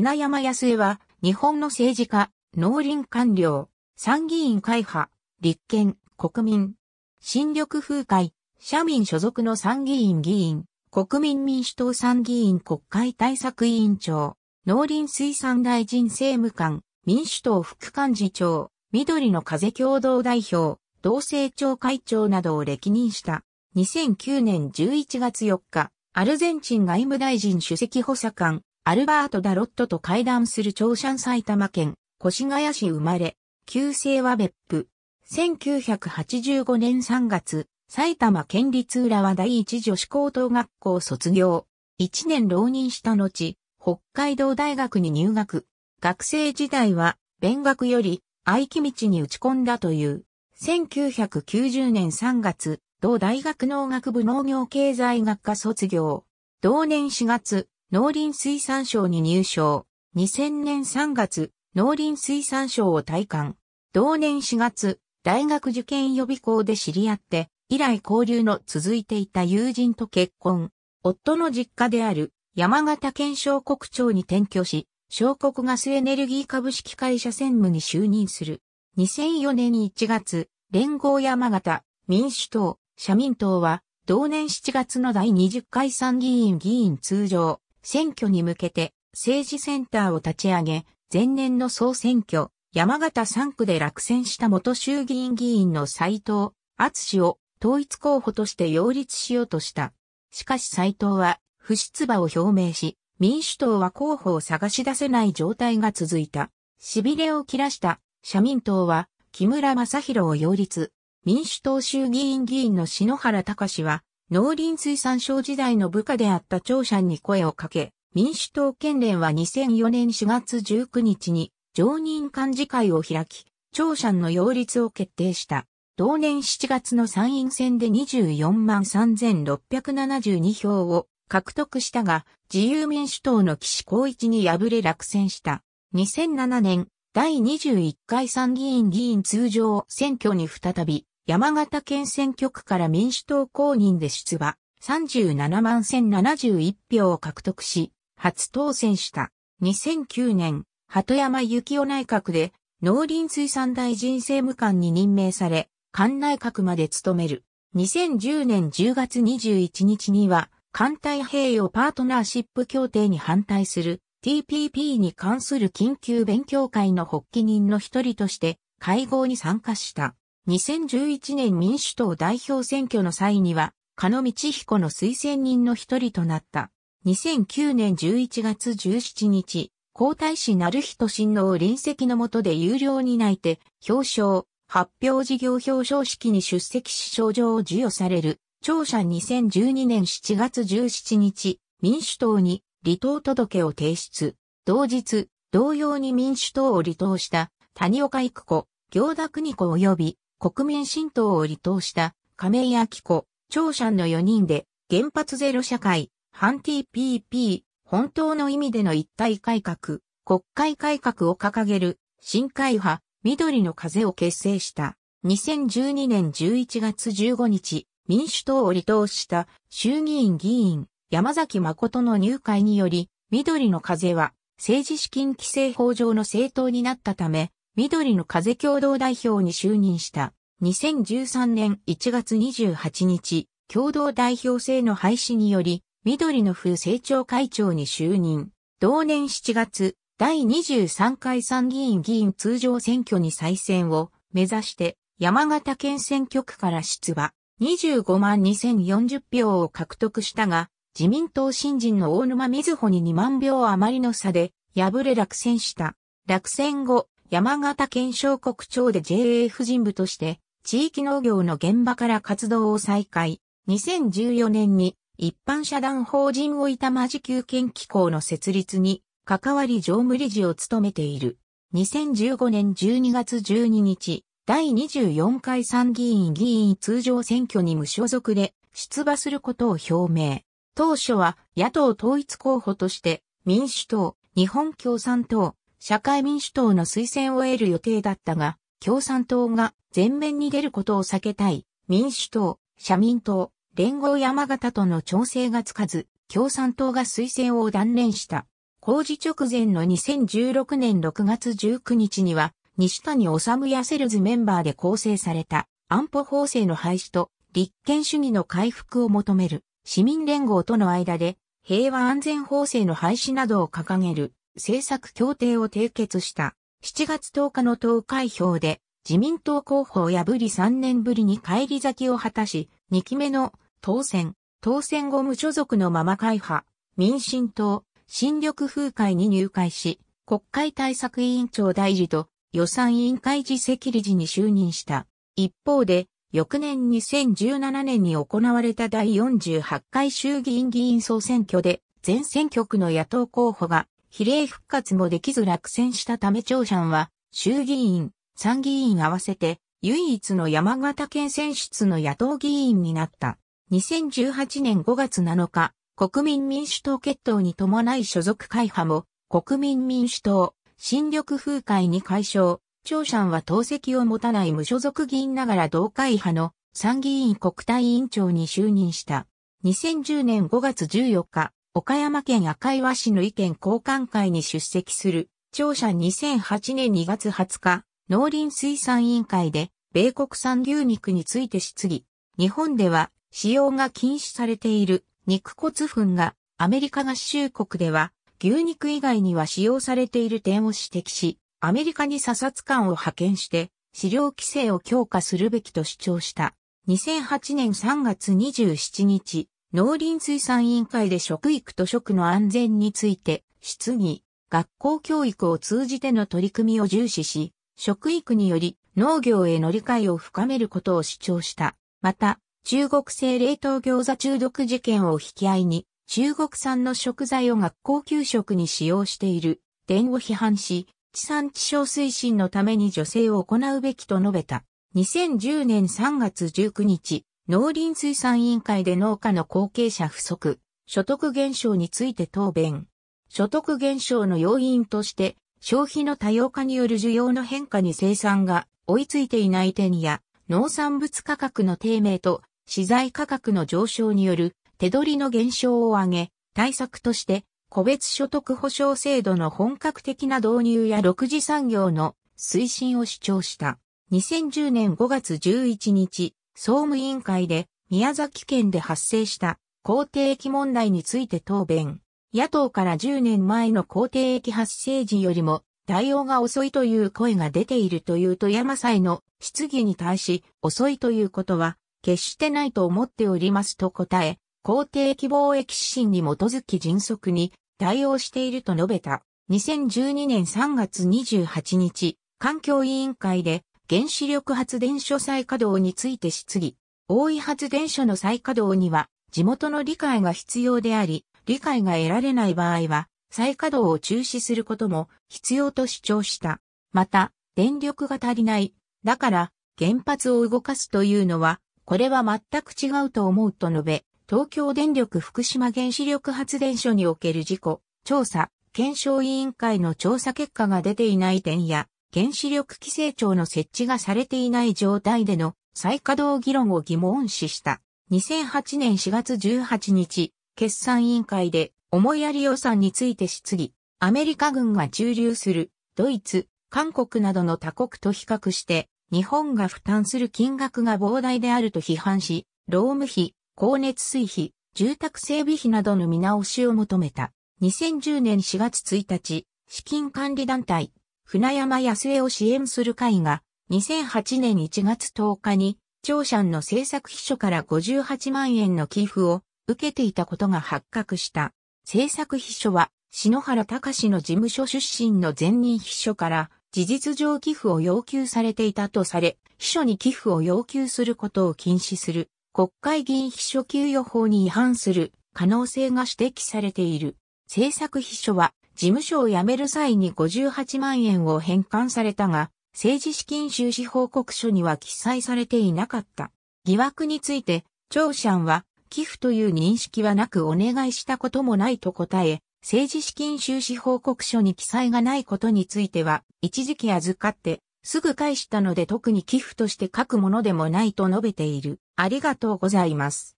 船山康江は、日本の政治家、農林官僚、参議院会派、立憲、国民、新緑風会、社民所属の参議院議員、国民民主党参議院国会対策委員長、農林水産大臣政務官、民主党副幹事長、緑の風共同代表、同政調会長などを歴任した。2009年11月4日、アルゼンチン外務大臣主席補佐官、アルバート・ダロットと会談する長山埼玉県、越谷市生まれ、旧姓は別府。1985年3月、埼玉県立浦和第一女子高等学校卒業。1年浪人した後、北海道大学に入学。学生時代は、勉学より、愛気道に打ち込んだという。1990年3月、同大学農学部農業経済学科卒業。同年4月、農林水産省に入省。2000年3月、農林水産省を退官。同年4月、大学受験予備校で知り合って、以来交流の続いていた友人と結婚。夫の実家である山形県省国庁に転居し、小国ガスエネルギー株式会社専務に就任する。2004年1月、連合山形、民主党、社民党は、同年7月の第20回参議院議員通常、選挙に向けて政治センターを立ち上げ、前年の総選挙、山形3区で落選した元衆議院議員の斎藤厚氏を統一候補として擁立しようとした。しかし斎藤は不出馬を表明し、民主党は候補を探し出せない状態が続いた。痺れを切らした社民党は木村正宏を擁立。民主党衆議院議員の篠原隆は農林水産省時代の部下であった長者に声をかけ、民主党県連は2004年4月19日に常任幹事会を開き、長者の擁立を決定した。同年7月の参院選で24万3672票を獲得したが、自由民主党の岸光一に敗れ落選した。2007年、第21回参議院議員通常選挙に再び山形県選挙区から民主党公認で出馬、37万1071票を獲得し、初当選した。2009年、鳩山幸夫内閣で、農林水産大臣政務官に任命され、官内閣まで務める。2010年10月21日には、艦太平洋パートナーシップ協定に反対する TPP に関する緊急勉強会の発起人の一人として会合に参加した。2011年民主党代表選挙の際には、加野道彦の推薦人の一人となった。2009年11月17日、皇太子なる人親王臨席の下で有料に泣いて、表彰、発表事業表彰式に出席し賞状を授与される。庁舎2012年7月17日、民主党に離党届を提出。同日、同様に民主党を離党した谷岡育子、行田邦子及び国民新党を離党した亀井明子、長山の4人で原発ゼロ社会、反 TPP、本当の意味での一体改革、国会改革を掲げる新会派、緑の風を結成した。2012年11月15日、民主党を離党した衆議院議員山崎誠の入会により、緑の風は政治資金規制法上の政党になったため、緑の風共同代表に就任した。2013年1月28日、共同代表制の廃止により、緑の風政調会長に就任。同年7月、第23回参議院議員通常選挙に再選を目指して、山形県選挙区から出馬、25万2040票を獲得したが、自民党新人の大沼瑞穂に2万票余りの差で、敗れ落選した。落選後、山形県省国庁で JF a 人部として、地域農業の現場から活動を再開。2014年に一般社団法人を板間地休憩機構の設立に関わり常務理事を務めている。2015年12月12日、第24回参議院議員通常選挙に無所属で出馬することを表明。当初は野党統一候補として民主党、日本共産党、社会民主党の推薦を得る予定だったが、共産党が前面に出ることを避けたい、民主党、社民党、連合山形との調整がつかず、共産党が推薦を断念した。工事直前の2016年6月19日には、西谷治やセルズメンバーで構成された安保法制の廃止と立憲主義の回復を求める市民連合との間で平和安全法制の廃止などを掲げる政策協定を締結した7月10日の投開票で自民党候補を破り3年ぶりに返り咲きを果たし、2期目の当選、当選後無所属のまま会派、民進党、新緑風会に入会し、国会対策委員長代理と予算委員会次席理事に就任した。一方で、翌年2017年に行われた第48回衆議院議員総選挙で、全選挙区の野党候補が比例復活もできず落選したため長山は、衆議院、参議院合わせて、唯一の山形県選出の野党議員になった。2018年5月7日、国民民主党決闘に伴い所属会派も、国民民主党、新緑風会に解消、長山は党籍を持たない無所属議員ながら同会派の参議院国対委員長に就任した。2010年5月14日、岡山県赤岩市の意見交換会に出席する、庁舎2008年2月20日、農林水産委員会で、米国産牛肉について質疑。日本では、使用が禁止されている肉骨粉が、アメリカ合衆国では、牛肉以外には使用されている点を指摘し、アメリカに査察官を派遣して、飼料規制を強化するべきと主張した。2008年3月27日、農林水産委員会で食育と食の安全について質疑、学校教育を通じての取り組みを重視し、食育により農業への理解を深めることを主張した。また、中国製冷凍餃子中毒事件を引き合いに、中国産の食材を学校給食に使用している点を批判し、地産地消推進のために助成を行うべきと述べた。2010年3月19日、農林水産委員会で農家の後継者不足、所得減少について答弁。所得減少の要因として、消費の多様化による需要の変化に生産が追いついていない点や、農産物価格の低迷と資材価格の上昇による手取りの減少を挙げ、対策として、個別所得保障制度の本格的な導入や6次産業の推進を主張した。2010年5月11日、総務委員会で宮崎県で発生した皇帝駅問題について答弁。野党から10年前の皇帝駅発生時よりも対応が遅いという声が出ているという富山祭の質疑に対し遅いということは決してないと思っておりますと答え、皇帝駅貿易指針に基づき迅速に対応していると述べた。2012年3月28日、環境委員会で原子力発電所再稼働について質疑。大井発電所の再稼働には地元の理解が必要であり、理解が得られない場合は再稼働を中止することも必要と主張した。また、電力が足りない。だから原発を動かすというのは、これは全く違うと思うと述べ、東京電力福島原子力発電所における事故、調査、検証委員会の調査結果が出ていない点や、原子力規制庁の設置がされていない状態での再稼働議論を疑問視した。2008年4月18日、決算委員会で思いやり予算について質疑、アメリカ軍が駐留するドイツ、韓国などの他国と比較して、日本が負担する金額が膨大であると批判し、労務費、光熱水費、住宅整備費などの見直しを求めた。2010年4月1日、資金管理団体、船山康江を支援する会が、2008年1月10日に、長者の政策秘書から58万円の寄付を受けていたことが発覚した。政策秘書は、篠原隆の事務所出身の前任秘書から、事実上寄付を要求されていたとされ、秘書に寄付を要求することを禁止する、国会議員秘書給与法に違反する可能性が指摘されている。政策秘書は、事務所を辞める際に58万円を返還されたが、政治資金収支報告書には記載されていなかった。疑惑について、長シャンは、寄付という認識はなくお願いしたこともないと答え、政治資金収支報告書に記載がないことについては、一時期預かって、すぐ返したので特に寄付として書くものでもないと述べている。ありがとうございます。